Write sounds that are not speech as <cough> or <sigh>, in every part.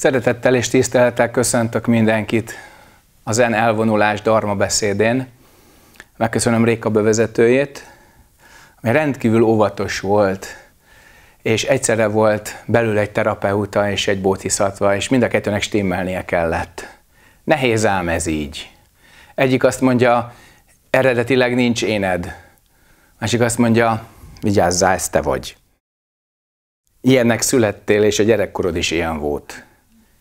Szeretettel és tisztelettel köszöntök mindenkit a Zen elvonulás Darma beszédén. Megköszönöm Réka bevezetőjét, ami rendkívül óvatos volt, és egyszerre volt belül egy terapeuta és egy bótiszatva, és mind a kettőnek stimmelnie kellett. Nehéz ám ez így. Egyik azt mondja, eredetileg nincs éned. Másik azt mondja, vigyázzál, ez te vagy. Ilyennek születtél, és a gyerekkorod is ilyen volt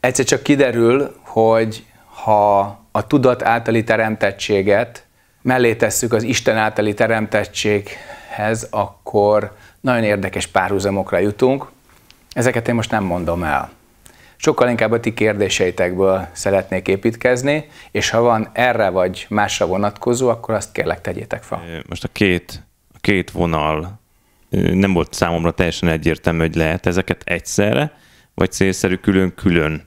egyszer csak kiderül, hogy ha a tudat általi teremtettséget mellé tesszük az Isten általi teremtettséghez, akkor nagyon érdekes párhuzamokra jutunk. Ezeket én most nem mondom el. Sokkal inkább a ti kérdéseitekből szeretnék építkezni, és ha van erre vagy másra vonatkozó, akkor azt kérlek tegyétek fel. Most a két, a két vonal nem volt számomra teljesen egyértelmű, hogy lehet ezeket egyszerre, vagy célszerű külön-külön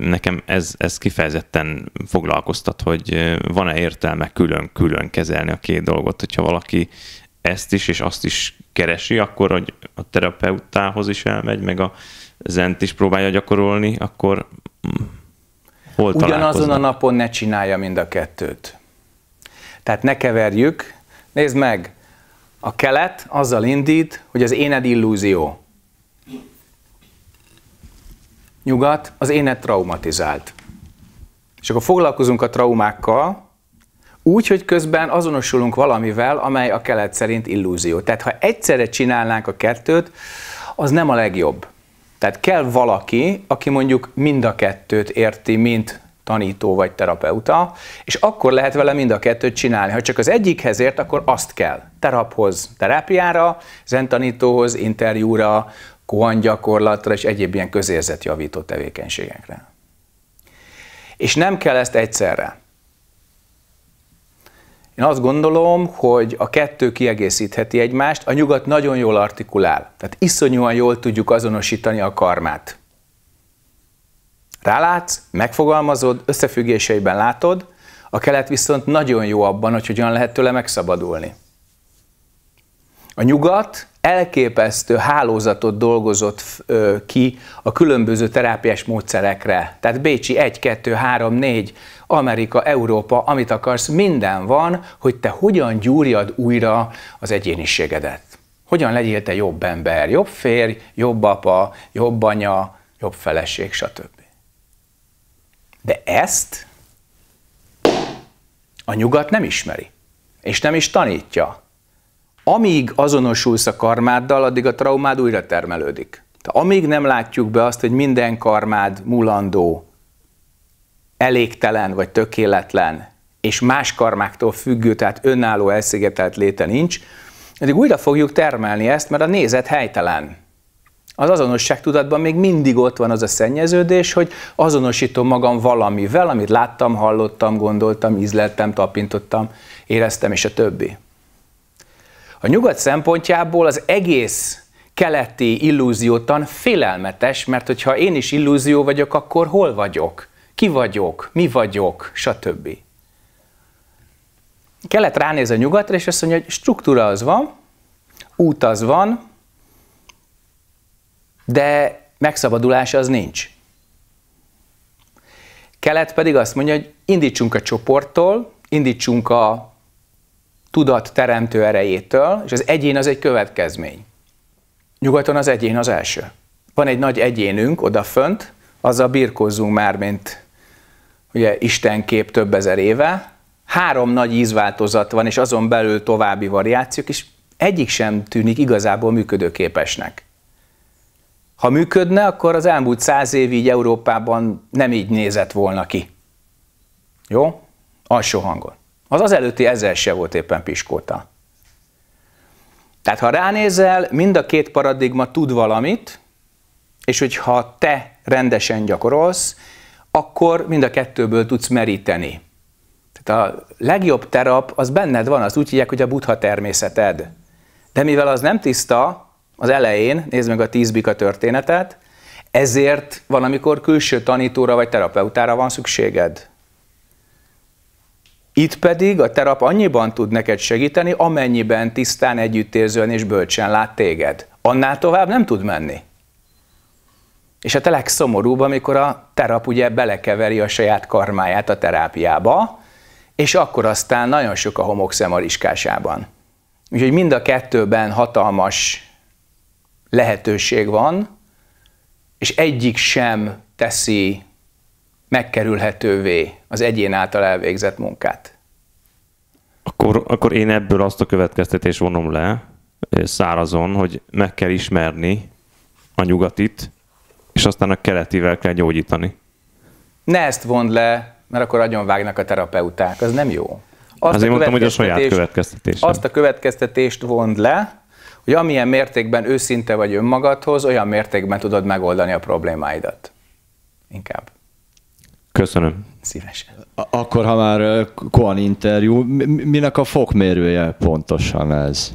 Nekem ez, ez kifejezetten foglalkoztat, hogy van-e értelme külön-külön kezelni a két dolgot, hogyha valaki ezt is és azt is keresi, akkor hogy a terapeutához is elmegy, meg a zent is próbálja gyakorolni, akkor mm, hol Ugyanazon a napon ne csinálja mind a kettőt. Tehát ne keverjük. Nézd meg, a kelet azzal indít, hogy az éned illúzió nyugat, az énet traumatizált. És akkor foglalkozunk a traumákkal, úgy, hogy közben azonosulunk valamivel, amely a kelet szerint illúzió. Tehát ha egyszerre csinálnánk a kettőt, az nem a legjobb. Tehát kell valaki, aki mondjuk mind a kettőt érti, mint tanító vagy terapeuta, és akkor lehet vele mind a kettőt csinálni. Ha csak az egyikhez ért, akkor azt kell. Teraphoz, terápiára, zentanítóhoz, interjúra, koan gyakorlatra és egyéb ilyen közérzetjavító tevékenységekre. És nem kell ezt egyszerre. Én azt gondolom, hogy a kettő kiegészítheti egymást, a nyugat nagyon jól artikulál, tehát iszonyúan jól tudjuk azonosítani a karmát. Rálátsz, megfogalmazod, összefüggéseiben látod, a kelet viszont nagyon jó abban, hogy hogyan lehet tőle megszabadulni. A nyugat elképesztő hálózatot dolgozott ki a különböző terápiás módszerekre. Tehát Bécsi 1, 2, 3, 4, Amerika, Európa, amit akarsz, minden van, hogy te hogyan gyúrjad újra az egyéniségedet. Hogyan legyél te jobb ember, jobb férj, jobb apa, jobb anya, jobb feleség, stb. De ezt a nyugat nem ismeri, és nem is tanítja amíg azonosulsz a karmáddal, addig a traumád újra termelődik. Tehát amíg nem látjuk be azt, hogy minden karmád mulandó, elégtelen vagy tökéletlen, és más karmáktól függő, tehát önálló elszigetelt léte nincs, addig újra fogjuk termelni ezt, mert a nézet helytelen. Az azonosság tudatban még mindig ott van az a szennyeződés, hogy azonosítom magam valamivel, amit láttam, hallottam, gondoltam, ízleltem, tapintottam, éreztem, és a többi. A nyugat szempontjából az egész keleti illúziótan félelmetes, mert hogyha én is illúzió vagyok, akkor hol vagyok? Ki vagyok? Mi vagyok? Stb. Kelet ránéz a nyugatra, és azt mondja, hogy struktúra az van, út az van, de megszabadulás az nincs. Kelet pedig azt mondja, hogy indítsunk a csoporttól, indítsunk a tudat teremtő erejétől, és az egyén az egy következmény. Nyugaton az egyén az első. Van egy nagy egyénünk odafönt, azzal birkózzunk már, mint ugye Isten kép több ezer éve. Három nagy ízváltozat van, és azon belül további variációk, és egyik sem tűnik igazából működőképesnek. Ha működne, akkor az elmúlt száz év így Európában nem így nézett volna ki. Jó? Alsó hangon az az előtti ezer se volt éppen piskóta. Tehát ha ránézel, mind a két paradigma tud valamit, és hogyha te rendesen gyakorolsz, akkor mind a kettőből tudsz meríteni. Tehát a legjobb terap az benned van, az úgy hívják, hogy a buddha természeted. De mivel az nem tiszta, az elején, nézd meg a bika történetet, ezért valamikor külső tanítóra vagy terapeutára van szükséged. Itt pedig a terap annyiban tud neked segíteni, amennyiben tisztán, együttérzően és bölcsen lát téged. Annál tovább nem tud menni. És hát a legszomorúbb, amikor a terap ugye belekeveri a saját karmáját a terápiába, és akkor aztán nagyon sok a homokszem a Úgyhogy mind a kettőben hatalmas lehetőség van, és egyik sem teszi megkerülhetővé az egyén által elvégzett munkát. Akkor, akkor én ebből azt a következtetés vonom le, szárazon, hogy meg kell ismerni a nyugatit, és aztán a keletivel kell gyógyítani. Ne ezt vond le, mert akkor vágnak a terapeuták, az nem jó. Azt Azért mondtam, hogy a saját következtetés. Azt a következtetést vond le, hogy amilyen mértékben őszinte vagy önmagadhoz, olyan mértékben tudod megoldani a problémáidat. Inkább. Köszönöm. Szívesen. Akkor, ha már Koan interjú, minek a fokmérője pontosan ez?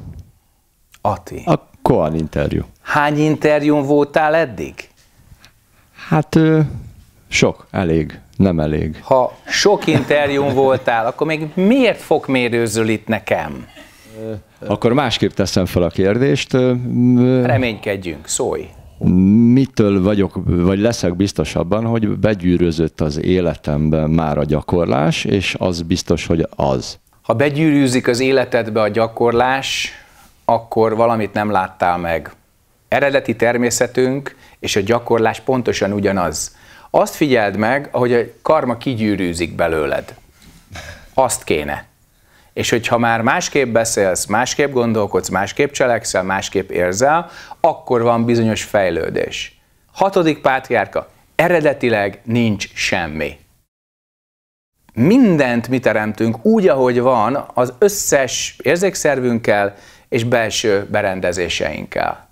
Ati. A Koan interjú. Hány interjún voltál eddig? Hát sok, elég, nem elég. Ha sok interjún voltál, akkor még miért fokmérőzöl itt nekem? Akkor másképp teszem fel a kérdést. Reménykedjünk, szólj! mitől vagyok, vagy leszek biztosabban, hogy begyűrözött az életemben már a gyakorlás, és az biztos, hogy az. Ha begyűrűzik az életedbe a gyakorlás, akkor valamit nem láttál meg. Eredeti természetünk és a gyakorlás pontosan ugyanaz. Azt figyeld meg, ahogy a karma kigyűrűzik belőled. Azt kéne. És hogyha már másképp beszélsz, másképp gondolkodsz, másképp cselekszel, másképp érzel, akkor van bizonyos fejlődés. Hatodik pátriárka, eredetileg nincs semmi. Mindent mi teremtünk úgy, ahogy van, az összes érzékszervünkkel és belső berendezéseinkkel.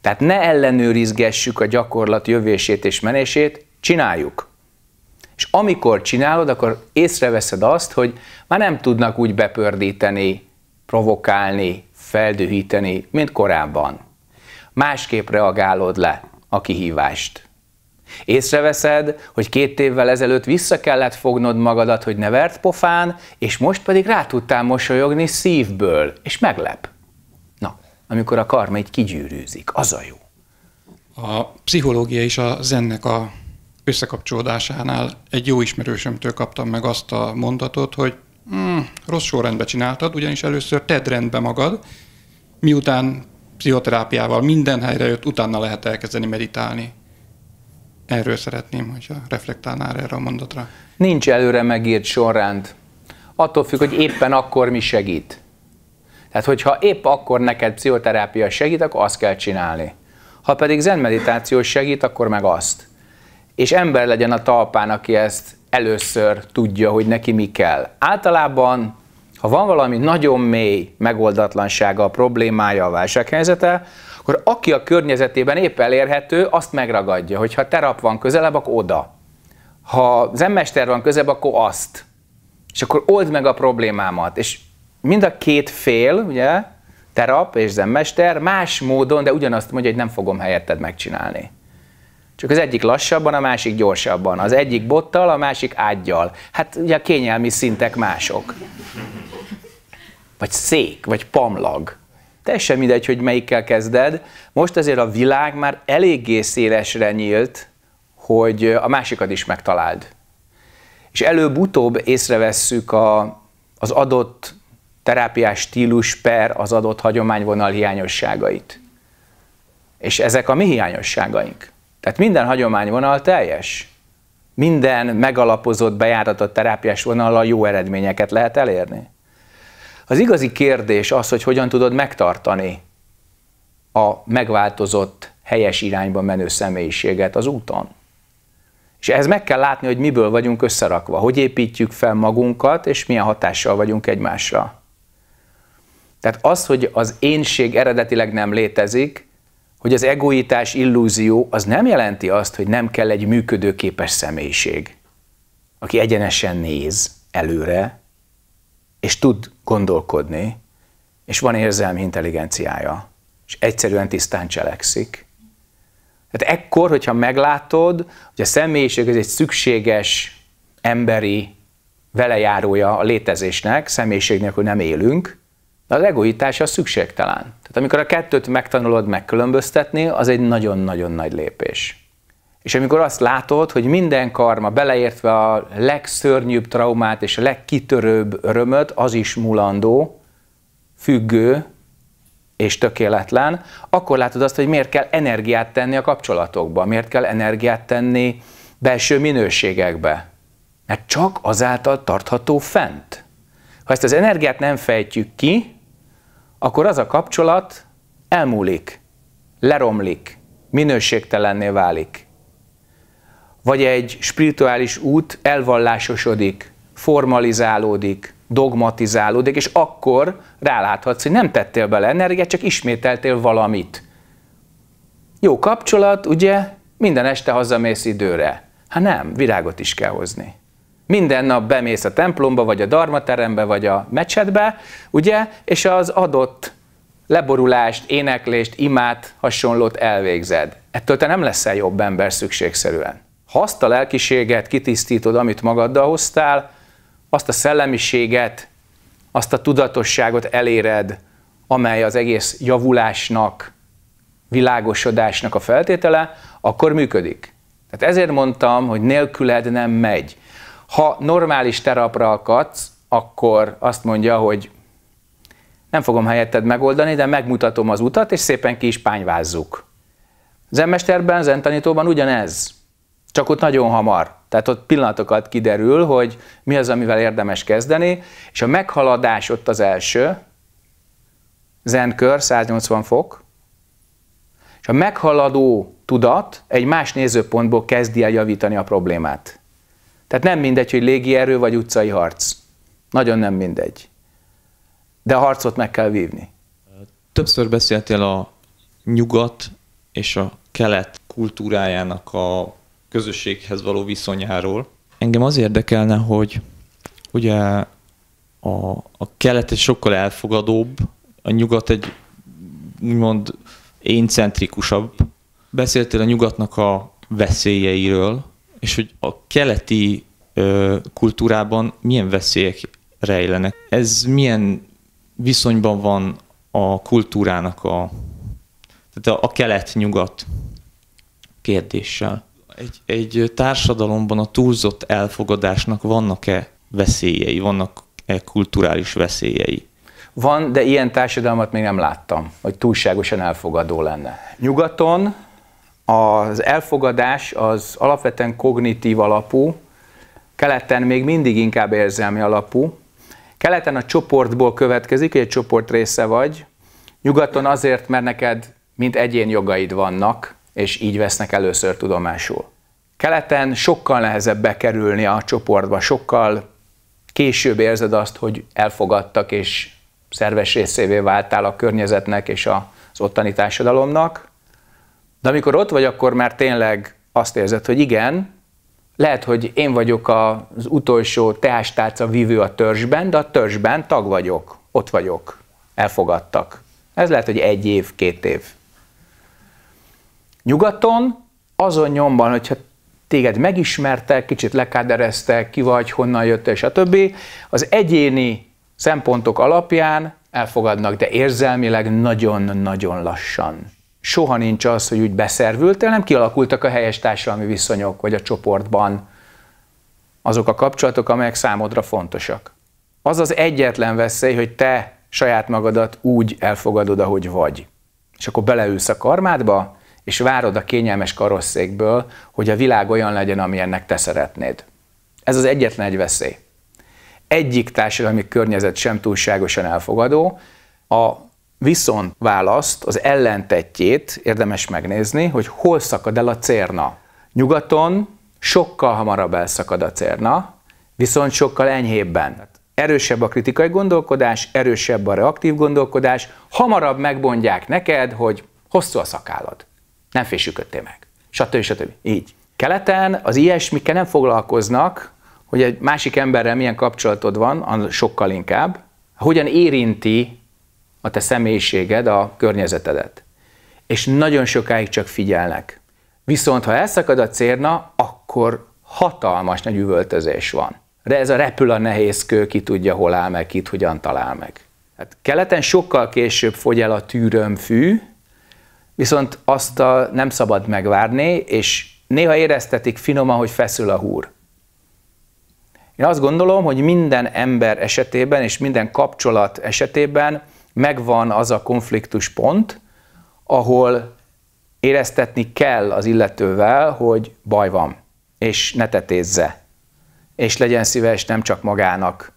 Tehát ne ellenőrizgessük a gyakorlat jövését és menését, csináljuk. És amikor csinálod, akkor észreveszed azt, hogy már nem tudnak úgy bepördíteni, provokálni, feldühíteni, mint korábban. Másképp reagálod le a kihívást. Észreveszed, hogy két évvel ezelőtt vissza kellett fognod magadat, hogy ne vert pofán, és most pedig rá tudtál mosolyogni szívből, és meglep. Na, amikor a karma egy kigyűrűzik, az a jó. A pszichológia is a zennek a összekapcsolódásánál egy jó ismerősömtől kaptam meg azt a mondatot, hogy mm, rossz sorrendbe csináltad, ugyanis először tedd rendbe magad, miután pszichoterápiával minden helyre jött, utána lehet elkezdeni meditálni. Erről szeretném, hogyha reflektálnál erre a mondatra. Nincs előre megírt sorrend. Attól függ, hogy éppen akkor mi segít. Tehát, hogyha épp akkor neked pszichoterápia segít, akkor azt kell csinálni. Ha pedig zenmeditáció segít, akkor meg azt és ember legyen a talpán, aki ezt először tudja, hogy neki mi kell. Általában, ha van valami nagyon mély megoldatlansága, a problémája, a válsághelyzete, akkor aki a környezetében épp elérhető, azt megragadja, hogy ha terap van közelebb, akkor oda. Ha zemmester van közelebb, akkor azt. És akkor old meg a problémámat. És mind a két fél, ugye, terap és zemmester más módon, de ugyanazt mondja, hogy nem fogom helyetted megcsinálni. Csak az egyik lassabban, a másik gyorsabban. Az egyik bottal, a másik ágyjal. Hát ugye a kényelmi szintek mások. Vagy szék, vagy pamlag. Teljesen mindegy, hogy melyikkel kezded. Most azért a világ már eléggé szélesre nyílt, hogy a másikat is megtaláld. És előbb-utóbb észrevesszük a, az adott terápiás stílus per az adott hagyományvonal hiányosságait. És ezek a mi hiányosságaink. Tehát minden hagyományvonal teljes. Minden megalapozott, bejáratott terápiás vonallal jó eredményeket lehet elérni. Az igazi kérdés az, hogy hogyan tudod megtartani a megváltozott, helyes irányba menő személyiséget az úton. És ehhez meg kell látni, hogy miből vagyunk összerakva, hogy építjük fel magunkat, és milyen hatással vagyunk egymásra. Tehát az, hogy az énség eredetileg nem létezik, hogy az egoitás illúzió az nem jelenti azt, hogy nem kell egy működőképes személyiség, aki egyenesen néz előre, és tud gondolkodni, és van érzelmi intelligenciája, és egyszerűen tisztán cselekszik. Tehát ekkor, hogyha meglátod, hogy a személyiség ez egy szükséges emberi velejárója a létezésnek, személyiségnek, hogy nem élünk, de az egoitás az szükségtelen. Tehát amikor a kettőt megtanulod megkülönböztetni, az egy nagyon-nagyon nagy lépés. És amikor azt látod, hogy minden karma, beleértve a legszörnyűbb traumát és a legkitörőbb örömöt, az is mulandó, függő és tökéletlen, akkor látod azt, hogy miért kell energiát tenni a kapcsolatokba, miért kell energiát tenni belső minőségekbe. Mert csak azáltal tartható fent. Ha ezt az energiát nem fejtjük ki, akkor az a kapcsolat elmúlik, leromlik, minőségtelenné válik. Vagy egy spirituális út elvallásosodik, formalizálódik, dogmatizálódik, és akkor ráláthatsz, hogy nem tettél bele energiát, csak ismételtél valamit. Jó kapcsolat, ugye? Minden este hazamész időre. Hát nem, virágot is kell hozni. Minden nap bemész a templomba, vagy a darmaterembe, vagy a mecsetbe, ugye, és az adott leborulást, éneklést, imát, hasonlót elvégzed. Ettől te nem leszel jobb ember szükségszerűen. Ha azt a lelkiséget kitisztítod, amit magaddal hoztál, azt a szellemiséget, azt a tudatosságot eléred, amely az egész javulásnak, világosodásnak a feltétele, akkor működik. Tehát ezért mondtam, hogy nélküled nem megy. Ha normális terapra akadsz, akkor azt mondja, hogy nem fogom helyetted megoldani, de megmutatom az utat, és szépen ki is pányvázzuk. Zenmesterben, zentanítóban ugyanez, csak ott nagyon hamar. Tehát ott pillanatokat kiderül, hogy mi az, amivel érdemes kezdeni, és a meghaladás ott az első, zenkör 180 fok, és a meghaladó tudat egy más nézőpontból kezdi el javítani a problémát. Tehát nem mindegy, hogy légierő vagy utcai harc. Nagyon nem mindegy. De a harcot meg kell vívni. Többször beszéltél a nyugat és a kelet kultúrájának a közösséghez való viszonyáról. Engem az érdekelne, hogy ugye a, a kelet egy sokkal elfogadóbb, a nyugat egy úgymond éncentrikusabb. Beszéltél a nyugatnak a veszélyeiről, és hogy a keleti ö, kultúrában milyen veszélyek rejlenek. Ez milyen viszonyban van a kultúrának a, tehát a, a kelet-nyugat kérdéssel. Egy, egy társadalomban a túlzott elfogadásnak vannak-e veszélyei, vannak-e kulturális veszélyei? Van, de ilyen társadalmat még nem láttam, hogy túlságosan elfogadó lenne. Nyugaton az elfogadás az alapvetően kognitív alapú, keleten még mindig inkább érzelmi alapú. Keleten a csoportból következik, hogy egy csoport része vagy, nyugaton azért, mert neked mint egyén jogaid vannak, és így vesznek először tudomásul. Keleten sokkal nehezebb bekerülni a csoportba, sokkal később érzed azt, hogy elfogadtak és szerves részévé váltál a környezetnek és az ottani társadalomnak. De amikor ott vagy, akkor már tényleg azt érzed, hogy igen, lehet, hogy én vagyok az utolsó teástárca vívő a törzsben, de a törzsben tag vagyok, ott vagyok, elfogadtak. Ez lehet, hogy egy év, két év. Nyugaton azon nyomban, hogyha téged megismertek, kicsit lekádereztek, ki vagy, honnan jöttél, stb. Az egyéni szempontok alapján elfogadnak, de érzelmileg nagyon-nagyon lassan soha nincs az, hogy úgy beszervültél, nem kialakultak a helyes társadalmi viszonyok, vagy a csoportban azok a kapcsolatok, amelyek számodra fontosak. Az az egyetlen veszély, hogy te saját magadat úgy elfogadod, ahogy vagy. És akkor beleülsz a karmádba, és várod a kényelmes karosszékből, hogy a világ olyan legyen, amilyennek te szeretnéd. Ez az egyetlen egy veszély. Egyik társadalmi környezet sem túlságosan elfogadó. A viszont választ, az ellentetjét érdemes megnézni, hogy hol szakad el a cérna. Nyugaton sokkal hamarabb elszakad a cérna, viszont sokkal enyhébben. Erősebb a kritikai gondolkodás, erősebb a reaktív gondolkodás, hamarabb megmondják neked, hogy hosszú a szakállad, nem fésüködtél meg, stb. stb. Így. Keleten az ilyesmikkel nem foglalkoznak, hogy egy másik emberrel milyen kapcsolatod van, annál sokkal inkább, hogyan érinti a te személyiséged, a környezetedet. És nagyon sokáig csak figyelnek. Viszont ha elszakad a cérna, akkor hatalmas nagy üvöltözés van. De ez a repül a nehéz kő, ki tudja, hol áll meg, kit hogyan talál meg. Hát keleten sokkal később fogy el a tűrömfű, viszont azt a nem szabad megvárni, és néha éreztetik finoman, hogy feszül a húr. Én azt gondolom, hogy minden ember esetében és minden kapcsolat esetében megvan az a konfliktus pont, ahol éreztetni kell az illetővel, hogy baj van, és ne tetézze, és legyen szíves nem csak magának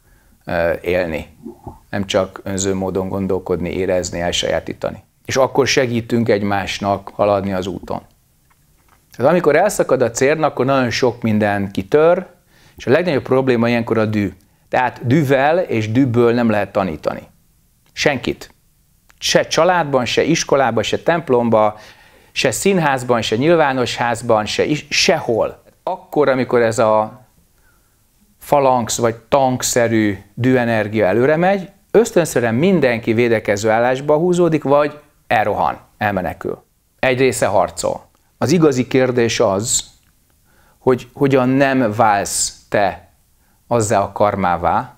élni, nem csak önző módon gondolkodni, érezni, elsajátítani. És akkor segítünk egymásnak haladni az úton. Tehát amikor elszakad a cérn, akkor nagyon sok minden kitör, és a legnagyobb probléma ilyenkor a dű. Tehát dűvel és dűből nem lehet tanítani. Senkit. Se családban, se iskolában, se templomba, se színházban, se nyilvános házban, se is, sehol. Akkor, amikor ez a falanx vagy tankszerű dűenergia előre megy, ösztönszerűen mindenki védekező állásba húzódik, vagy elrohan, elmenekül. Egy része harcol. Az igazi kérdés az, hogy hogyan nem válsz te azzá a karmává,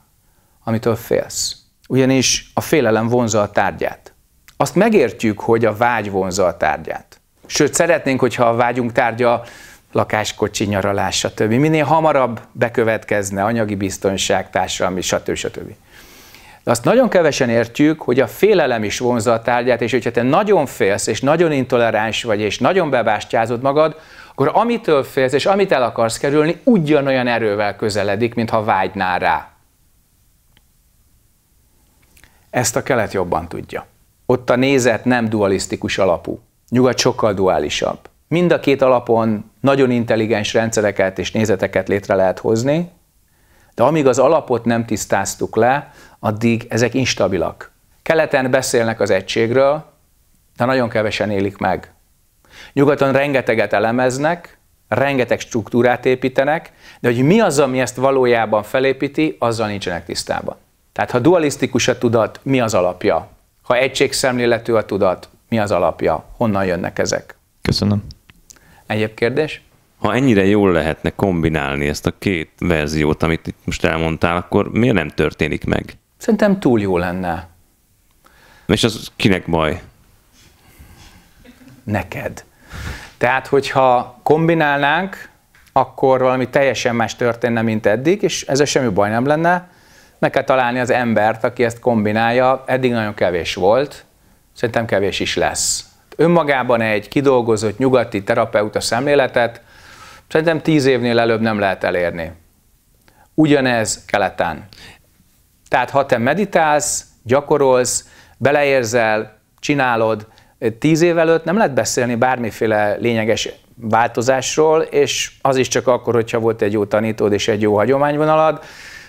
amitől félsz ugyanis a félelem vonza a tárgyát. Azt megértjük, hogy a vágy vonza a tárgyát. Sőt, szeretnénk, hogyha a vágyunk tárgya lakáskocsi, nyaralás, stb. Minél hamarabb bekövetkezne anyagi biztonság, társadalmi, stb. stb. De azt nagyon kevesen értjük, hogy a félelem is vonza a tárgyát, és hogyha te nagyon félsz, és nagyon intoleráns vagy, és nagyon bebástyázod magad, akkor amitől félsz, és amit el akarsz kerülni, ugyanolyan erővel közeledik, mintha vágynál rá. Ezt a kelet jobban tudja. Ott a nézet nem dualisztikus alapú. Nyugat sokkal duálisabb. Mind a két alapon nagyon intelligens rendszereket és nézeteket létre lehet hozni, de amíg az alapot nem tisztáztuk le, addig ezek instabilak. Keleten beszélnek az egységről, de nagyon kevesen élik meg. Nyugaton rengeteget elemeznek, rengeteg struktúrát építenek, de hogy mi az, ami ezt valójában felépíti, azzal nincsenek tisztában. Tehát ha dualisztikus a tudat, mi az alapja? Ha egységszemléletű a tudat, mi az alapja? Honnan jönnek ezek? Köszönöm. Egyéb kérdés? Ha ennyire jól lehetne kombinálni ezt a két verziót, amit itt most elmondtál, akkor miért nem történik meg? Szerintem túl jó lenne. És az kinek baj? Neked. Tehát, hogyha kombinálnánk, akkor valami teljesen más történne, mint eddig, és ez semmi baj nem lenne, meg kell találni az embert, aki ezt kombinálja. Eddig nagyon kevés volt, szerintem kevés is lesz. Önmagában egy kidolgozott nyugati terapeuta szemléletet szerintem tíz évnél előbb nem lehet elérni. Ugyanez keleten. Tehát ha te meditálsz, gyakorolsz, beleérzel, csinálod, tíz év előtt nem lehet beszélni bármiféle lényeges változásról, és az is csak akkor, hogyha volt egy jó tanítód és egy jó hagyományvonalad,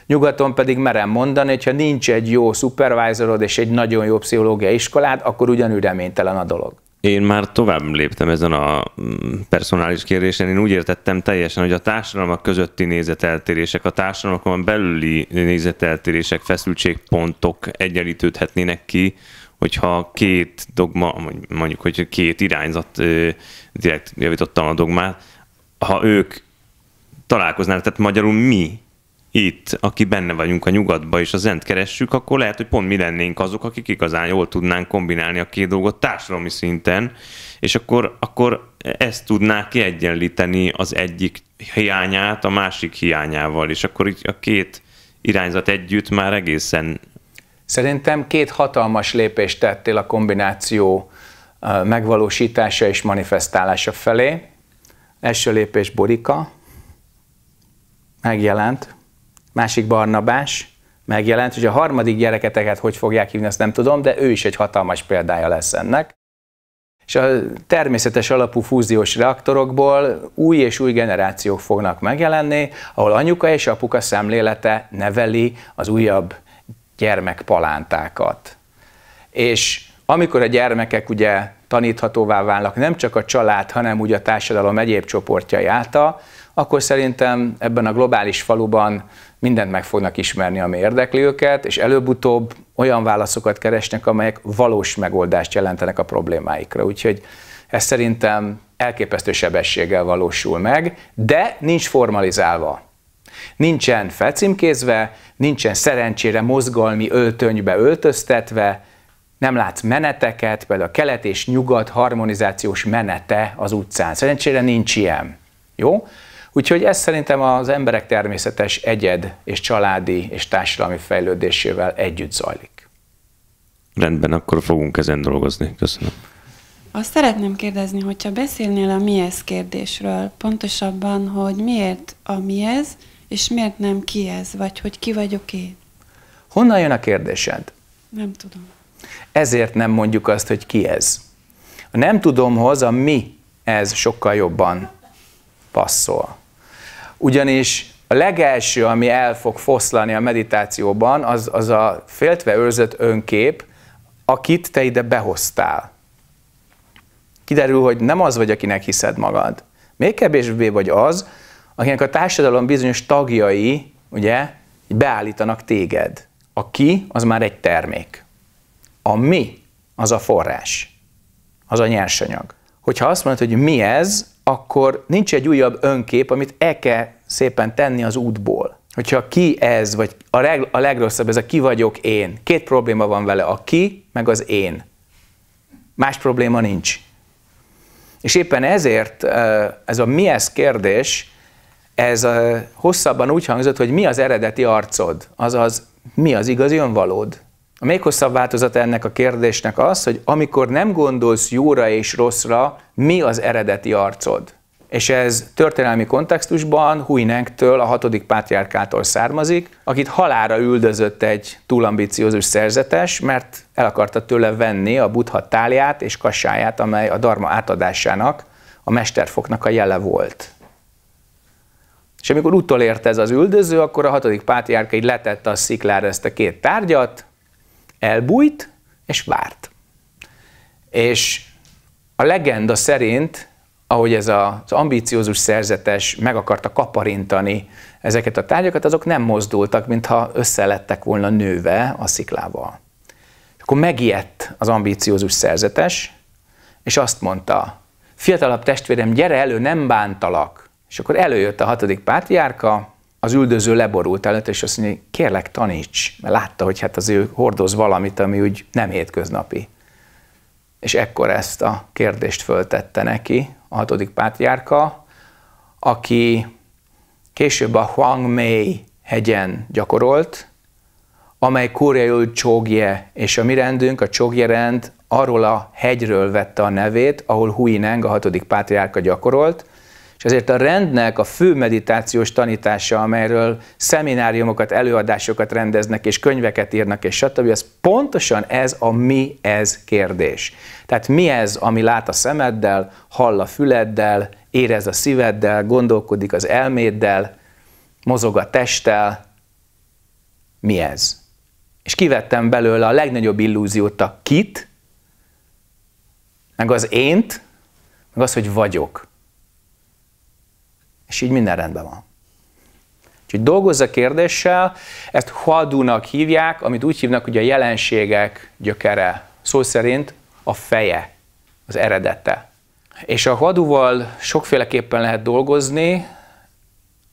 Nyugaton pedig merem mondani, hogy ha nincs egy jó szupervájzorod és egy nagyon jó pszichológiai iskolád, akkor ugyanúgy reménytelen a dolog. Én már tovább léptem ezen a mm, personális kérdésen. Én úgy értettem teljesen, hogy a társadalmak közötti nézeteltérések, a társadalmakon belüli nézeteltérések, feszültségpontok egyenlítődhetnének ki, hogyha két dogma, mondjuk, hogy két irányzat, direkt javítottam a dogmát, ha ők találkoznának, tehát magyarul mi itt, aki benne vagyunk a nyugatba, és az zent keressük, akkor lehet, hogy pont mi lennénk azok, akik igazán jól tudnánk kombinálni a két dolgot társadalmi szinten, és akkor, akkor ezt tudná kiegyenlíteni az egyik hiányát a másik hiányával, és akkor így a két irányzat együtt már egészen... Szerintem két hatalmas lépést tettél a kombináció megvalósítása és manifestálása felé. Első lépés Borika, megjelent, másik Barnabás megjelent, hogy a harmadik gyereketeket hogy fogják hívni, azt nem tudom, de ő is egy hatalmas példája lesz ennek. És a természetes alapú fúziós reaktorokból új és új generációk fognak megjelenni, ahol anyuka és apuka szemlélete neveli az újabb gyermekpalántákat. És amikor a gyermekek ugye taníthatóvá válnak nem csak a család, hanem úgy a társadalom egyéb csoportjai által, akkor szerintem ebben a globális faluban mindent meg fognak ismerni, ami érdekli őket, és előbb-utóbb olyan válaszokat keresnek, amelyek valós megoldást jelentenek a problémáikra. Úgyhogy ez szerintem elképesztő sebességgel valósul meg, de nincs formalizálva. Nincsen felcímkézve, nincsen szerencsére mozgalmi öltönybe öltöztetve, nem látsz meneteket, például a kelet és nyugat harmonizációs menete az utcán. Szerencsére nincs ilyen. Jó? Úgyhogy ez szerintem az emberek természetes egyed és családi és társadalmi fejlődésével együtt zajlik. Rendben, akkor fogunk ezen dolgozni. Köszönöm. Azt szeretném kérdezni, hogyha beszélnél a mi ez kérdésről, pontosabban, hogy miért a mi ez, és miért nem ki ez, vagy hogy ki vagyok én? Honnan jön a kérdésed? Nem tudom. Ezért nem mondjuk azt, hogy ki ez. A nem tudomhoz a mi ez sokkal jobban passzol. Ugyanis a legelső, ami el fog foszlani a meditációban, az, az a féltve őrzött önkép, akit te ide behoztál. Kiderül, hogy nem az vagy, akinek hiszed magad. Még kevésbé vagy az, akinek a társadalom bizonyos tagjai, ugye, beállítanak téged. A ki, az már egy termék. A mi az a forrás, az a nyersanyag. Hogyha azt mondod, hogy mi ez, akkor nincs egy újabb önkép, amit el kell szépen tenni az útból. Hogyha ki ez, vagy a, leg, a legrosszabb, ez a ki vagyok én. Két probléma van vele, a ki, meg az én. Más probléma nincs. És éppen ezért ez a mi ez kérdés, ez hosszabban úgy hangzott, hogy mi az eredeti arcod, azaz mi az igazi önvalód. A még hosszabb változat ennek a kérdésnek az, hogy amikor nem gondolsz jóra és rosszra, mi az eredeti arcod? És ez történelmi kontextusban Huynengtől, a hatodik pátriárkától származik, akit halára üldözött egy túlambiciózus szerzetes, mert el akarta tőle venni a buddha táliát és kassáját, amely a dharma átadásának, a mesterfoknak a jele volt. És amikor utolért ez az üldöző, akkor a hatodik pátriárka így letette a sziklára ezt a két tárgyat, elbújt és várt. És a legenda szerint, ahogy ez az ambíciózus szerzetes meg akarta kaparintani ezeket a tárgyakat, azok nem mozdultak, mintha összelettek volna nőve a sziklával. Akkor megijedt az ambíciózus szerzetes, és azt mondta, fiatalabb testvérem, gyere elő, nem bántalak. És akkor előjött a hatodik pártjárka, az üldöző leborult előtt, és azt mondja, kérlek taníts, mert látta, hogy hát az ő hordoz valamit, ami úgy nem hétköznapi. És ekkor ezt a kérdést föltette neki a hatodik pátriárka, aki később a Huang Mei hegyen gyakorolt, amely Koreaül Csógje, és a mi rendünk, a Csógje rend arról a hegyről vette a nevét, ahol Hui Neng a hatodik pátriárka gyakorolt, és ezért a rendnek a fő meditációs tanítása, amelyről szemináriumokat, előadásokat rendeznek, és könyveket írnak, és stb., ez pontosan ez a mi ez kérdés. Tehát mi ez, ami lát a szemeddel, hall a füleddel, érez a szíveddel, gondolkodik az elméddel, mozog a testtel, mi ez? És kivettem belőle a legnagyobb illúziót, a kit, meg az ént, meg az, hogy vagyok. És így minden rendben van. Úgyhogy dolgozz a kérdéssel, ezt hadúnak hívják, amit úgy hívnak, hogy a jelenségek gyökere. Szó szerint a feje, az eredete. És a haduval sokféleképpen lehet dolgozni,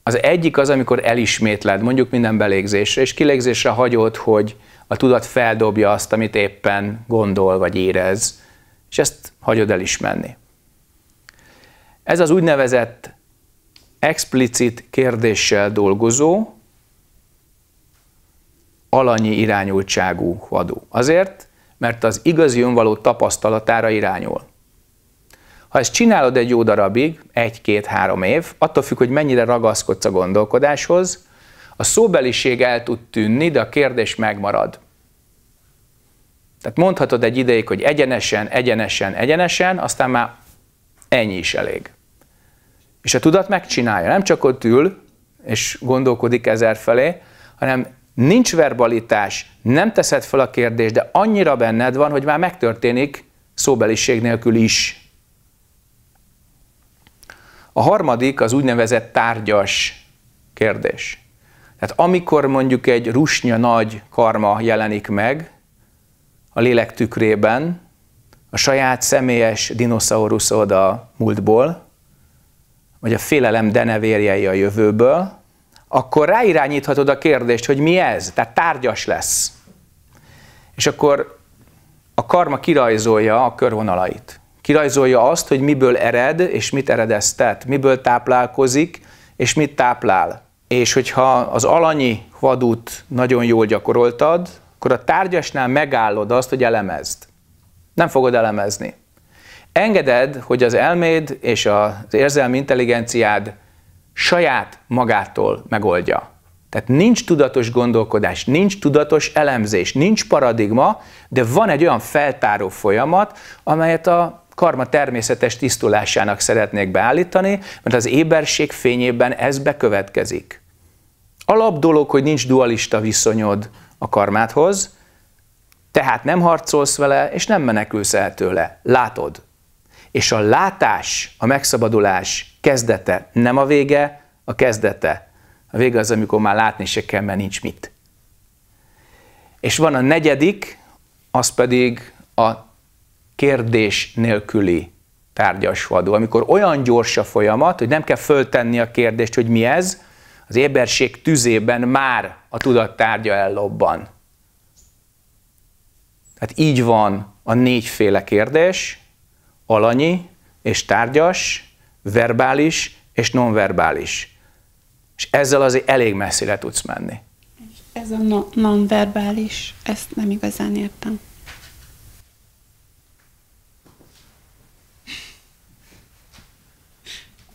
az egyik az, amikor elismétled, mondjuk minden belégzésre, és kilégzésre hagyod, hogy a tudat feldobja azt, amit éppen gondol vagy érez, és ezt hagyod elismerni. Ez az úgynevezett explicit kérdéssel dolgozó, alanyi irányultságú vadó. Azért, mert az igazi önvaló tapasztalatára irányul. Ha ezt csinálod egy jó darabig, egy-két-három év, attól függ, hogy mennyire ragaszkodsz a gondolkodáshoz, a szóbeliség el tud tűnni, de a kérdés megmarad. Tehát mondhatod egy ideig, hogy egyenesen, egyenesen, egyenesen, aztán már ennyi is elég. És a tudat megcsinálja, nem csak ott ül, és gondolkodik ezer felé, hanem nincs verbalitás, nem teszed fel a kérdést, de annyira benned van, hogy már megtörténik szóbeliség nélkül is. A harmadik az úgynevezett tárgyas kérdés. Tehát amikor mondjuk egy rusnya nagy karma jelenik meg a lélek tükrében, a saját személyes dinoszauruszod a múltból, vagy a félelem denevérjei a jövőből, akkor ráirányíthatod a kérdést, hogy mi ez, tehát tárgyas lesz. És akkor a karma kirajzolja a körvonalait. Kirajzolja azt, hogy miből ered, és mit eredeztet, miből táplálkozik, és mit táplál. És hogyha az alanyi vadút nagyon jól gyakoroltad, akkor a tárgyasnál megállod azt, hogy elemezd. Nem fogod elemezni engeded, hogy az elméd és az érzelmi intelligenciád saját magától megoldja. Tehát nincs tudatos gondolkodás, nincs tudatos elemzés, nincs paradigma, de van egy olyan feltáró folyamat, amelyet a karma természetes tisztulásának szeretnék beállítani, mert az éberség fényében ez bekövetkezik. Alap dolog, hogy nincs dualista viszonyod a karmádhoz, tehát nem harcolsz vele, és nem menekülsz el tőle. Látod, és a látás, a megszabadulás kezdete, nem a vége, a kezdete. A vége az, amikor már látni se kell, mert nincs mit. És van a negyedik, az pedig a kérdés nélküli tárgyasvadó, amikor olyan gyors a folyamat, hogy nem kell föltenni a kérdést, hogy mi ez, az éberség tüzében már a tudat tárgya ellobban. Tehát így van a négyféle kérdés, alanyi és tárgyas, verbális és nonverbális. És ezzel azért elég messzire tudsz menni. Ez a nonverbális, ezt nem igazán értem.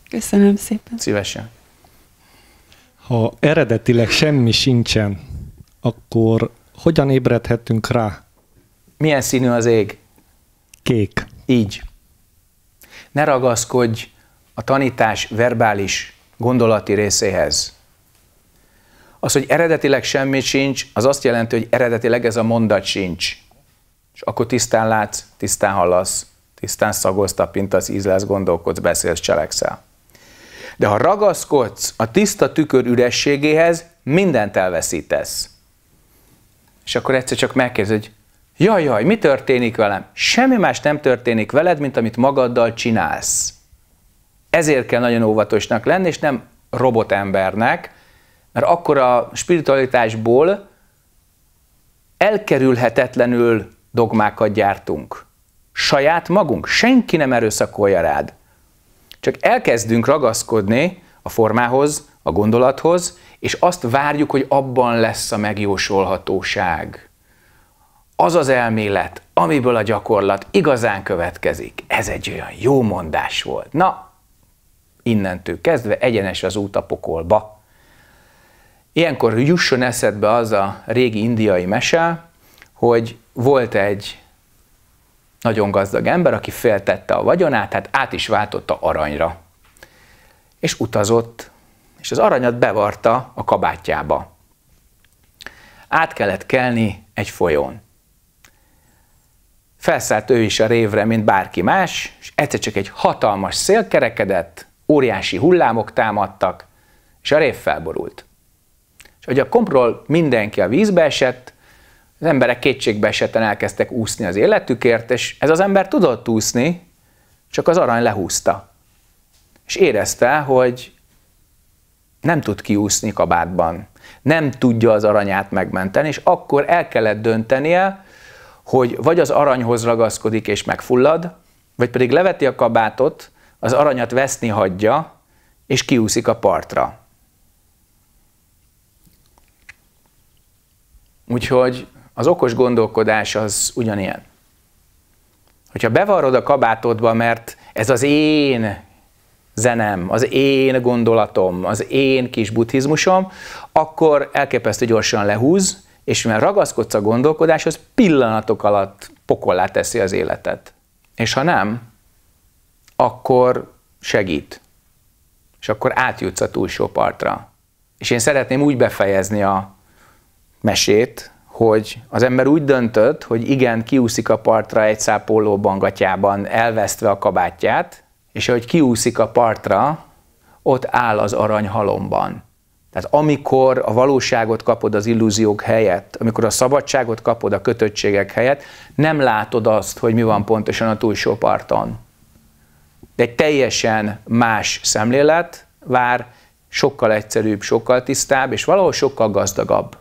Köszönöm szépen. Szívesen. Ha eredetileg semmi sincsen, akkor hogyan ébredhetünk rá? Milyen színű az ég? Kék. Így. Ne ragaszkodj a tanítás verbális, gondolati részéhez. Az, hogy eredetileg semmi sincs, az azt jelenti, hogy eredetileg ez a mondat sincs. És akkor tisztán látsz, tisztán hallasz, tisztán szagolsz, tapintasz, ízlesz, gondolkodsz, beszélsz, cselekszel. De ha ragaszkodsz a tiszta tükör ürességéhez, mindent elveszítesz. És akkor egyszer csak megkérdez, hogy Jaj, jaj, mi történik velem? Semmi más nem történik veled, mint amit magaddal csinálsz. Ezért kell nagyon óvatosnak lenni, és nem robotembernek, mert akkor a spiritualitásból elkerülhetetlenül dogmákat gyártunk. Saját magunk, senki nem erőszakolja rád. Csak elkezdünk ragaszkodni a formához, a gondolathoz, és azt várjuk, hogy abban lesz a megjósolhatóság az az elmélet, amiből a gyakorlat igazán következik. Ez egy olyan jó mondás volt. Na, innentől kezdve egyenes az út a pokolba. Ilyenkor jusson eszedbe az a régi indiai mese, hogy volt egy nagyon gazdag ember, aki féltette a vagyonát, hát át is váltotta aranyra. És utazott, és az aranyat bevarta a kabátjába. Át kellett kelni egy folyón. Felszállt ő is a révre, mint bárki más, és egyszer csak egy hatalmas szél kerekedett, óriási hullámok támadtak, és a rév felborult. És hogy a kompról mindenki a vízbe esett, az emberek kétségbe esetten elkezdtek úszni az életükért, és ez az ember tudott úszni, csak az arany lehúzta. És érezte, hogy nem tud kiúszni kabátban, nem tudja az aranyát megmenteni, és akkor el kellett döntenie, hogy vagy az aranyhoz ragaszkodik és megfullad, vagy pedig leveti a kabátot, az aranyat veszni hagyja, és kiúszik a partra. Úgyhogy az okos gondolkodás az ugyanilyen. Hogyha bevarod a kabátodba, mert ez az én zenem, az én gondolatom, az én kis buddhizmusom, akkor elképesztő gyorsan lehúz, és mivel ragaszkodsz a gondolkodáshoz, pillanatok alatt pokollá teszi az életet. És ha nem, akkor segít. És akkor átjutsz a túlsó partra. És én szeretném úgy befejezni a mesét, hogy az ember úgy döntött, hogy igen, kiúszik a partra egy szápoló bangatjában, elvesztve a kabátját, és ahogy kiúszik a partra, ott áll az arany halomban. Tehát amikor a valóságot kapod az illúziók helyett, amikor a szabadságot kapod a kötöttségek helyett, nem látod azt, hogy mi van pontosan a túlsó parton. De egy teljesen más szemlélet vár, sokkal egyszerűbb, sokkal tisztább, és valahol sokkal gazdagabb.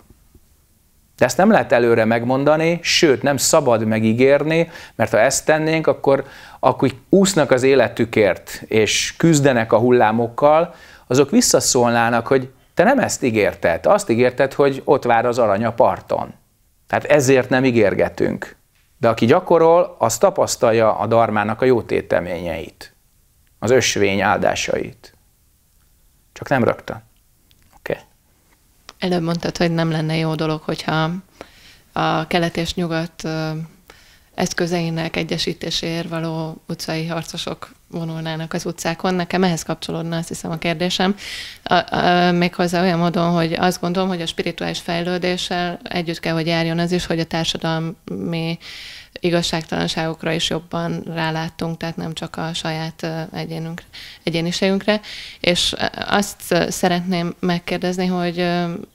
De ezt nem lehet előre megmondani, sőt, nem szabad megígérni, mert ha ezt tennénk, akkor akik úsznak az életükért, és küzdenek a hullámokkal, azok visszaszólnának, hogy te nem ezt ígérted, azt ígérted, hogy ott vár az arany a parton. Tehát ezért nem ígérgetünk. De aki gyakorol, az tapasztalja a darmának a jó téteményeit, az ösvény áldásait. Csak nem rögtön. Oké. Okay. Előbb mondtad, hogy nem lenne jó dolog, hogyha a kelet és nyugat eszközeinek egyesítéséért való utcai harcosok vonulnának az utcákon. Nekem ehhez kapcsolódna azt hiszem a kérdésem, a, a, méghozzá olyan módon, hogy azt gondolom, hogy a spirituális fejlődéssel együtt kell, hogy járjon az is, hogy a társadalmi igazságtalanságokra is jobban ráláttunk, tehát nem csak a saját egyénünk, egyéniségünkre. És azt szeretném megkérdezni, hogy,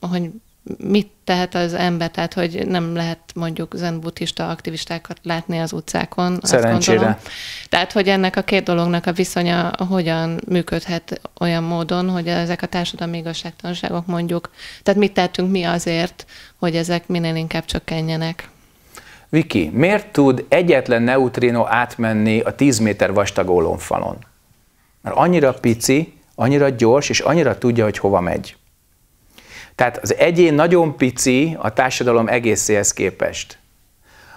hogy mit tehet az ember, tehát hogy nem lehet mondjuk zenbutista aktivistákat látni az utcákon. Szerencsére. Azt tehát, hogy ennek a két dolognak a viszonya hogyan működhet olyan módon, hogy ezek a társadalmi igazságtalanságok mondjuk, tehát mit tettünk mi azért, hogy ezek minél inkább csökkenjenek. Viki, miért tud egyetlen neutrino átmenni a 10 méter vastag ólomfalon? Mert annyira pici, annyira gyors, és annyira tudja, hogy hova megy. Tehát az egyén nagyon pici a társadalom egészéhez képest.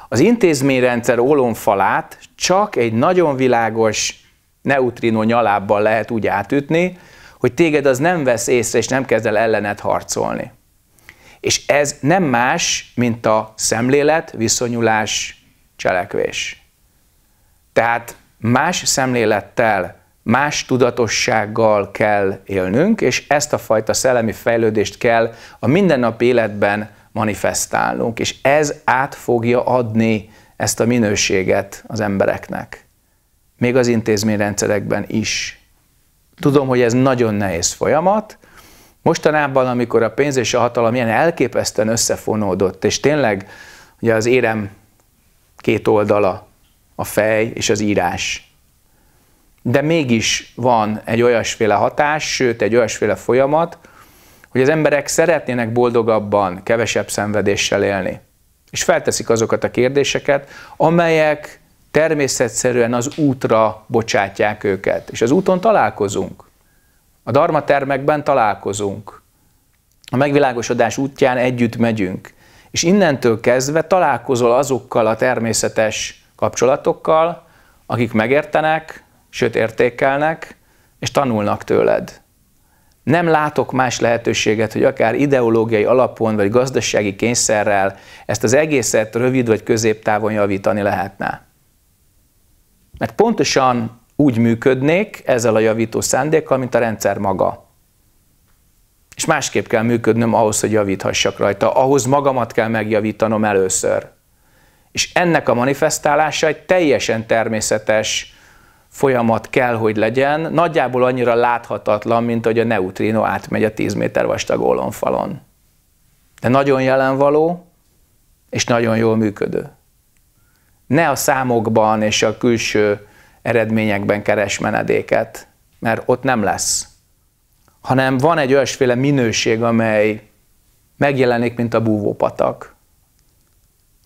Az intézményrendszer olomfalát csak egy nagyon világos neutrino nyalábbal lehet úgy átütni, hogy téged az nem vesz észre, és nem kezd el ellenet harcolni. És ez nem más, mint a szemlélet, viszonyulás, cselekvés. Tehát más szemlélettel más tudatossággal kell élnünk, és ezt a fajta szellemi fejlődést kell a mindennapi életben manifestálnunk, és ez át fogja adni ezt a minőséget az embereknek. Még az intézményrendszerekben is. Tudom, hogy ez nagyon nehéz folyamat. Mostanában, amikor a pénz és a hatalom ilyen elképesztően összefonódott, és tényleg ugye az érem két oldala, a fej és az írás, de mégis van egy olyasféle hatás, sőt egy olyasféle folyamat, hogy az emberek szeretnének boldogabban, kevesebb szenvedéssel élni. És felteszik azokat a kérdéseket, amelyek természetszerűen az útra bocsátják őket. És az úton találkozunk. A Dharma termekben találkozunk. A megvilágosodás útján együtt megyünk. És innentől kezdve találkozol azokkal a természetes kapcsolatokkal, akik megértenek, sőt értékelnek, és tanulnak tőled. Nem látok más lehetőséget, hogy akár ideológiai alapon vagy gazdasági kényszerrel ezt az egészet rövid vagy középtávon javítani lehetne. Mert pontosan úgy működnék ezzel a javító szándékkal, mint a rendszer maga. És másképp kell működnöm ahhoz, hogy javíthassak rajta. Ahhoz magamat kell megjavítanom először. És ennek a manifestálása egy teljesen természetes folyamat kell, hogy legyen, nagyjából annyira láthatatlan, mint hogy a neutrino átmegy a 10 méter vastag falon. De nagyon jelenvaló, és nagyon jól működő. Ne a számokban és a külső eredményekben keres menedéket, mert ott nem lesz. Hanem van egy olyasféle minőség, amely megjelenik, mint a búvópatak.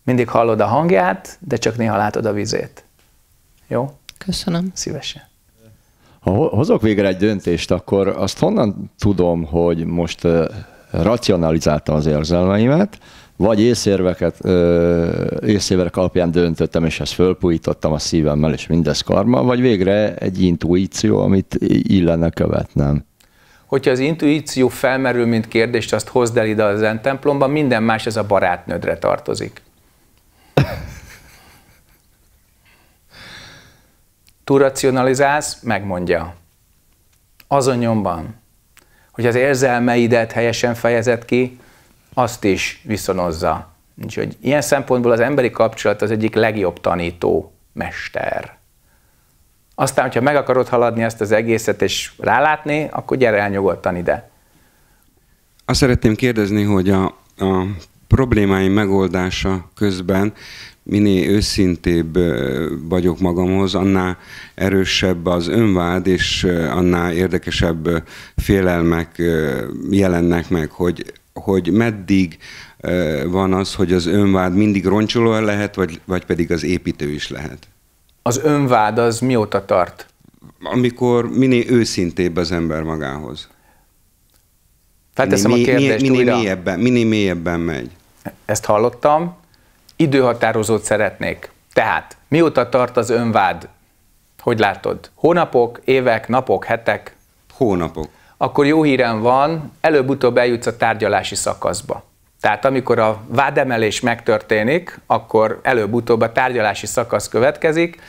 Mindig hallod a hangját, de csak néha látod a vizét. Jó? Köszönöm. Szívesen. Ha hozok végre egy döntést, akkor azt honnan tudom, hogy most racionalizáltam az érzelmeimet, vagy észérveket, észérvek alapján döntöttem, és ezt fölpújítottam a szívemmel, és mindez karma, vagy végre egy intuíció, amit illene követnem. Hogyha az intuíció felmerül, mint kérdést, azt hozd el ide a zen templomba, minden más ez a barátnődre tartozik. túlracionalizálsz, megmondja. Azon nyomban, hogy az érzelmeidet helyesen fejezed ki, azt is viszonozza. Úgyhogy ilyen szempontból az emberi kapcsolat az egyik legjobb tanító, mester. Aztán, hogyha meg akarod haladni ezt az egészet és rálátni, akkor gyere el nyugodtan ide. Azt szeretném kérdezni, hogy a, a problémáim megoldása közben minél őszintébb vagyok magamhoz, annál erősebb az önvád, és annál érdekesebb félelmek jelennek meg, hogy, hogy meddig van az, hogy az önvád mindig roncsoló lehet, vagy, vagy pedig az építő is lehet. Az önvád az mióta tart? Amikor minél őszintébb az ember magához. Felteszem minél, a kérdést minél, minél újra. Mélyebben, minél mélyebben megy. Ezt hallottam, Időhatározót szeretnék. Tehát, mióta tart az önvád? Hogy látod? Hónapok, évek, napok, hetek? Hónapok. Akkor jó hírem van, előbb-utóbb eljutsz a tárgyalási szakaszba. Tehát amikor a vádemelés megtörténik, akkor előbb-utóbb a tárgyalási szakasz következik,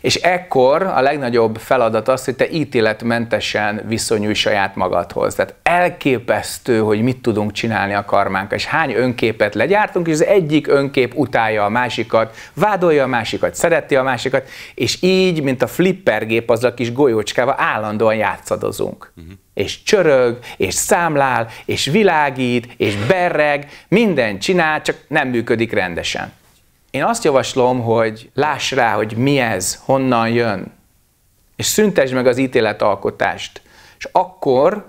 és ekkor a legnagyobb feladat az, hogy te ítéletmentesen viszonyulj saját magadhoz. Tehát elképesztő, hogy mit tudunk csinálni a karmánk, és hány önképet legyártunk, és az egyik önkép utálja a másikat, vádolja a másikat, szereti a másikat, és így, mint a flippergép az a kis golyócskával állandóan játszadozunk. Uh-huh és csörög, és számlál, és világít, és berreg, minden csinál, csak nem működik rendesen. Én azt javaslom, hogy láss rá, hogy mi ez, honnan jön, és szüntesd meg az ítéletalkotást. És akkor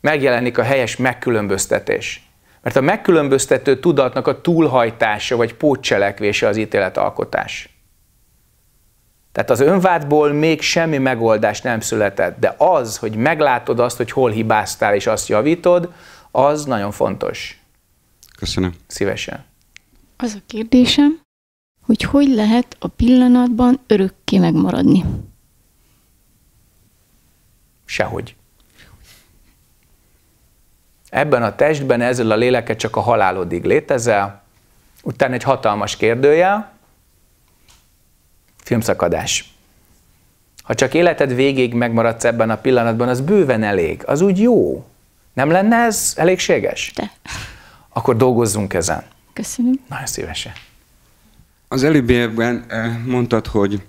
megjelenik a helyes megkülönböztetés. Mert a megkülönböztető tudatnak a túlhajtása vagy pótcselekvése az ítéletalkotás. Tehát az önvádból még semmi megoldás nem született, de az, hogy meglátod azt, hogy hol hibáztál és azt javítod, az nagyon fontos. Köszönöm. Szívesen. Az a kérdésem, hogy hogy lehet a pillanatban örökké megmaradni? Sehogy. Ebben a testben ezzel a léleket csak a halálodig létezel, utána egy hatalmas kérdőjel, filmszakadás. Ha csak életed végéig megmaradsz ebben a pillanatban, az bőven elég, az úgy jó. Nem lenne ez elégséges? De. Akkor dolgozzunk ezen. Köszönöm. Nagyon szívesen. Az évben eh, mondtad, hogy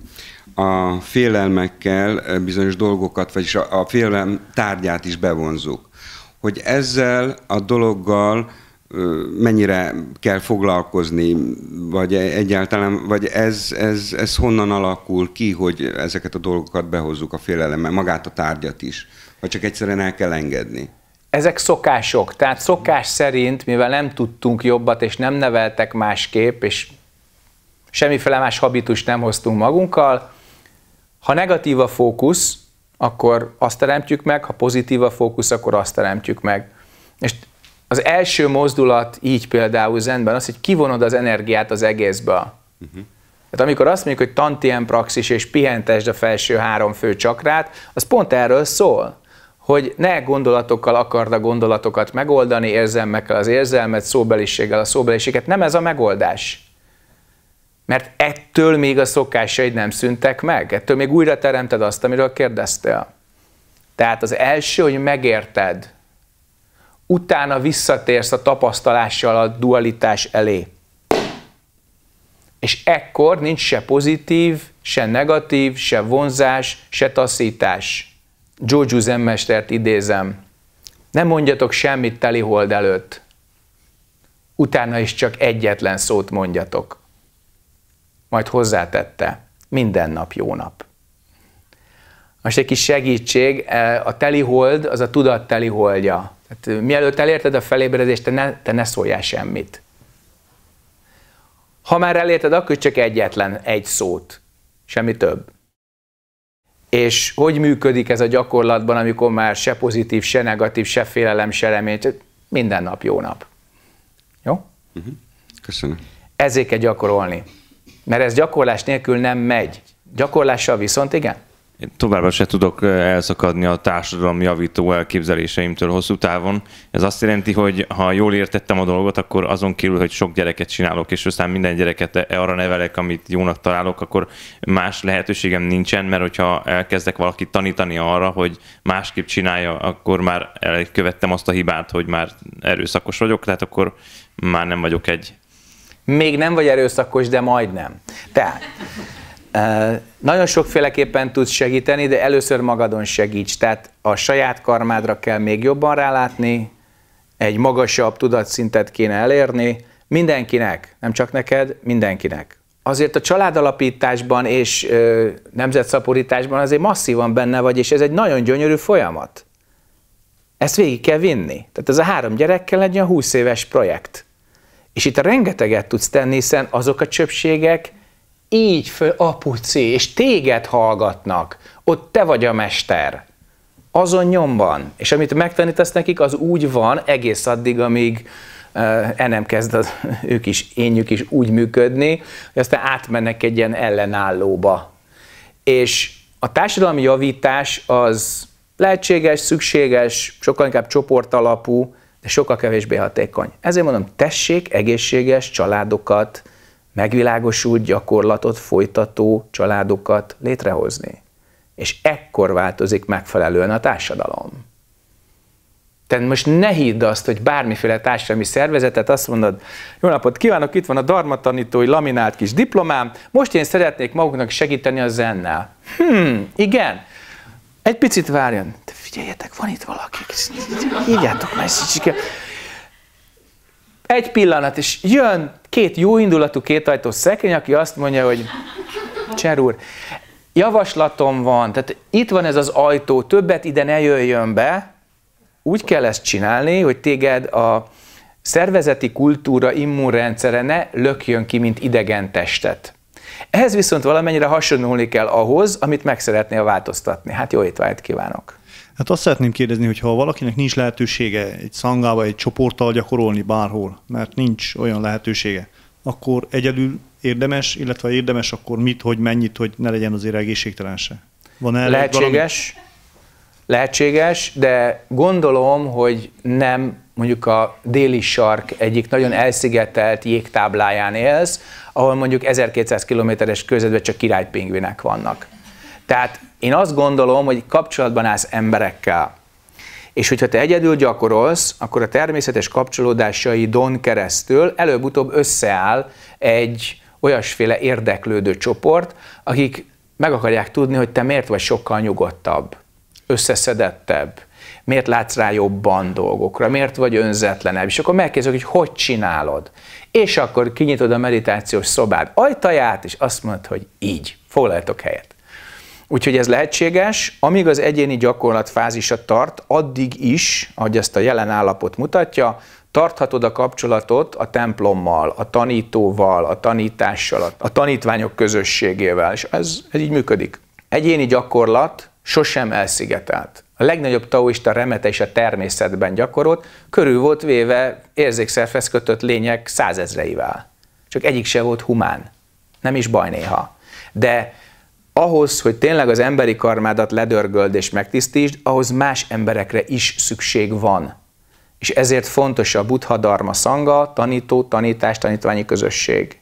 a félelmekkel eh, bizonyos dolgokat, vagyis a félelem tárgyát is bevonzuk. Hogy ezzel a dologgal eh, mennyire kell foglalkozni, vagy e, egyáltalán, vagy ez, ez, ez honnan alakul ki, hogy ezeket a dolgokat behozzuk a félelemmel, magát a tárgyat is, vagy csak egyszerűen el kell engedni? ezek szokások, tehát szokás szerint, mivel nem tudtunk jobbat, és nem neveltek másképp, és semmiféle más habitus nem hoztunk magunkkal, ha negatív a fókusz, akkor azt teremtjük meg, ha pozitív a fókusz, akkor azt teremtjük meg. És az első mozdulat így például zenben az, hogy kivonod az energiát az egészből. Uh-huh. Tehát amikor azt mondjuk, hogy tantien praxis és pihentesd a felső három fő csakrát, az pont erről szól hogy ne gondolatokkal a gondolatokat megoldani, érzelmekkel az érzelmet, szóbeliséggel a szóbeliséget. Nem ez a megoldás. Mert ettől még a szokásaid nem szüntek meg, ettől még újra teremted azt, amiről kérdeztél. Tehát az első, hogy megérted, utána visszatérsz a tapasztalással a dualitás elé. És ekkor nincs se pozitív, se negatív, se vonzás, se taszítás Giorgio zenmestert idézem, nem mondjatok semmit telihold előtt, utána is csak egyetlen szót mondjatok. Majd hozzátette, minden nap jó nap. Most egy kis segítség, e, a telihold az a tudat teliholdja. Tehát, mielőtt elérted a felébredést, te ne, te ne szóljál semmit. Ha már elérted, akkor csak egyetlen egy szót, semmi több és hogy működik ez a gyakorlatban, amikor már se pozitív, se negatív, se félelem, se remény, minden nap jó nap. Jó? Mhm. Köszönöm. Ezért kell gyakorolni. Mert ez gyakorlás nélkül nem megy. Gyakorlással viszont igen. Én továbbra se tudok eh, elszakadni a társadalom javító elképzeléseimtől hosszú távon. Ez azt jelenti, hogy ha jól értettem a dolgot, akkor azon kívül, hogy sok gyereket csinálok, és aztán minden gyereket e- arra nevelek, amit jónak találok, akkor más lehetőségem nincsen, mert hogyha elkezdek valakit tanítani arra, hogy másképp csinálja, akkor már elkövettem azt a hibát, hogy már erőszakos vagyok, tehát akkor már nem vagyok egy. Még nem vagy erőszakos, de majdnem. Tehát nagyon sokféleképpen tudsz segíteni, de először magadon segíts. Tehát a saját karmádra kell még jobban rálátni, egy magasabb tudatszintet kéne elérni, mindenkinek, nem csak neked, mindenkinek. Azért a családalapításban és ö, nemzetszaporításban azért masszívan benne vagy, és ez egy nagyon gyönyörű folyamat. Ezt végig kell vinni. Tehát ez a három gyerekkel egy olyan húsz éves projekt. És itt rengeteget tudsz tenni, hiszen azok a csöpségek, így föl apuci, és téged hallgatnak, ott te vagy a mester, azon nyomban, és amit megtanítasz nekik, az úgy van egész addig, amíg el nem kezd az, <laughs> ők is, énjük is úgy működni, hogy aztán átmennek egy ilyen ellenállóba. És a társadalmi javítás az lehetséges, szükséges, sokkal inkább csoportalapú, de sokkal kevésbé hatékony. Ezért mondom, tessék egészséges családokat megvilágosult gyakorlatot folytató családokat létrehozni. És ekkor változik megfelelően a társadalom. Tehát most ne hidd azt, hogy bármiféle társadalmi szervezetet azt mondod, jó napot kívánok, itt van a Dharma tanítói laminált kis diplomám, most én szeretnék maguknak segíteni a zennel. Hmm, igen, egy picit várjon. De figyeljetek, van itt valaki. Higgyátok már, egy pillanat, és jön két jó indulatú kétajtós szekrény, aki azt mondja, hogy Cser úr, javaslatom van, tehát itt van ez az ajtó, többet ide ne jöjjön be, úgy kell ezt csinálni, hogy téged a szervezeti kultúra immunrendszere ne lökjön ki, mint idegen testet. Ehhez viszont valamennyire hasonlulni kell ahhoz, amit meg szeretnél változtatni. Hát jó étvágyat kívánok! Hát azt szeretném kérdezni, hogy ha valakinek nincs lehetősége egy szangába, egy csoporttal gyakorolni bárhol, mert nincs olyan lehetősége, akkor egyedül érdemes, illetve érdemes, akkor mit, hogy mennyit, hogy ne legyen azért egészségtelen se. Van Lehetséges, valami? lehetséges, de gondolom, hogy nem mondjuk a déli sark egyik nagyon elszigetelt jégtábláján élsz, ahol mondjuk 1200 kilométeres közedben csak királypingvinek vannak. Tehát én azt gondolom, hogy kapcsolatban állsz emberekkel. És hogyha te egyedül gyakorolsz, akkor a természetes don keresztül előbb-utóbb összeáll egy olyasféle érdeklődő csoport, akik meg akarják tudni, hogy te miért vagy sokkal nyugodtabb, összeszedettebb, miért látsz rá jobban dolgokra, miért vagy önzetlenebb, és akkor megkérdezik, hogy hogy csinálod. És akkor kinyitod a meditációs szobád ajtaját, és azt mondod, hogy így, foglaljatok helyet. Úgyhogy ez lehetséges, amíg az egyéni gyakorlat fázisa tart, addig is, ahogy ezt a jelen állapot mutatja, tarthatod a kapcsolatot a templommal, a tanítóval, a tanítással, a tanítványok közösségével, és ez, ez így működik. Egyéni gyakorlat sosem elszigetelt. A legnagyobb taoista remete is a természetben gyakorolt, körül volt véve érzékszerfhez kötött lények százezreivel. Csak egyik se volt humán. Nem is baj néha. De ahhoz, hogy tényleg az emberi karmádat ledörgöld és megtisztítsd, ahhoz más emberekre is szükség van. És ezért fontos a Buddha Dharma szanga, tanító, tanítás, tanítványi közösség.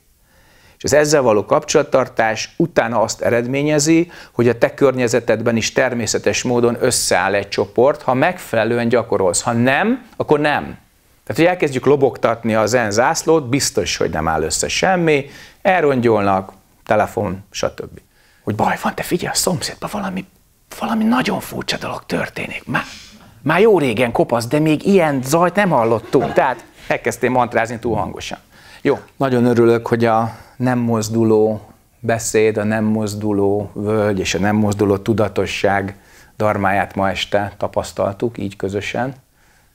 És az ezzel való kapcsolattartás utána azt eredményezi, hogy a te környezetedben is természetes módon összeáll egy csoport, ha megfelelően gyakorolsz. Ha nem, akkor nem. Tehát, hogy elkezdjük lobogtatni az zen zászlót, biztos, hogy nem áll össze semmi, elrongyolnak, telefon, stb hogy baj van, te figyelj, a szomszédban valami, valami nagyon furcsa dolog történik. Már, már jó régen kopasz, de még ilyen zajt nem hallottunk. Tehát elkezdtél mantrázni túl hangosan. Jó. Nagyon örülök, hogy a nem mozduló beszéd, a nem mozduló völgy és a nem mozduló tudatosság darmáját ma este tapasztaltuk így közösen.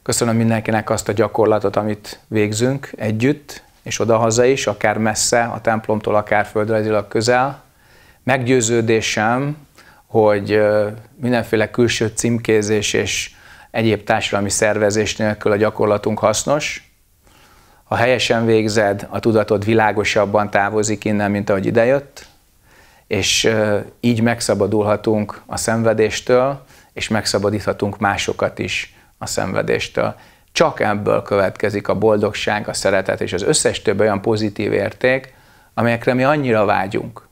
Köszönöm mindenkinek azt a gyakorlatot, amit végzünk együtt, és odahaza is, akár messze, a templomtól, akár földrajzilag közel, meggyőződésem, hogy mindenféle külső címkézés és egyéb társadalmi szervezés nélkül a gyakorlatunk hasznos. Ha helyesen végzed, a tudatod világosabban távozik innen, mint ahogy idejött, és így megszabadulhatunk a szenvedéstől, és megszabadíthatunk másokat is a szenvedéstől. Csak ebből következik a boldogság, a szeretet és az összes több olyan pozitív érték, amelyekre mi annyira vágyunk.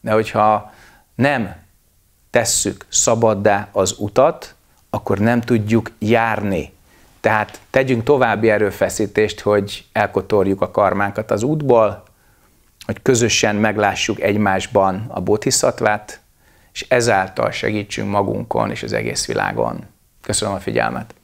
De hogyha nem tesszük szabaddá az utat, akkor nem tudjuk járni. Tehát tegyünk további erőfeszítést, hogy elkotorjuk a karmánkat az útból, hogy közösen meglássuk egymásban a bodhisattvat, és ezáltal segítsünk magunkon és az egész világon. Köszönöm a figyelmet!